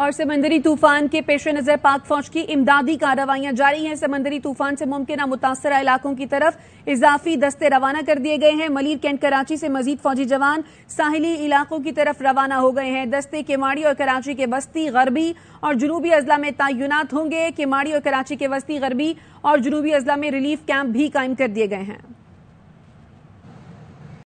और समंदरी तूफान के पेश नजर पाक फौज की इमदादी कार्रवाइयां जारी हैं समंदरी तूफान से मुमकिन मुतासर इलाकों की तरफ इजाफी दस्ते रवाना कर दिए गए हैं मलिर कैंट कराची से मजीद फौजी जवान साहिली इलाकों की तरफ रवाना हो गए हैं दस्ते केमाड़ी और कराची के बस्ती गरबी और जनूबी अजला में तयनत होंगे केमाड़ी और कराची के बस्ती गरबी और जनूबी अजला में रिलीफ कैंप भी कायम कर दिए गए हैं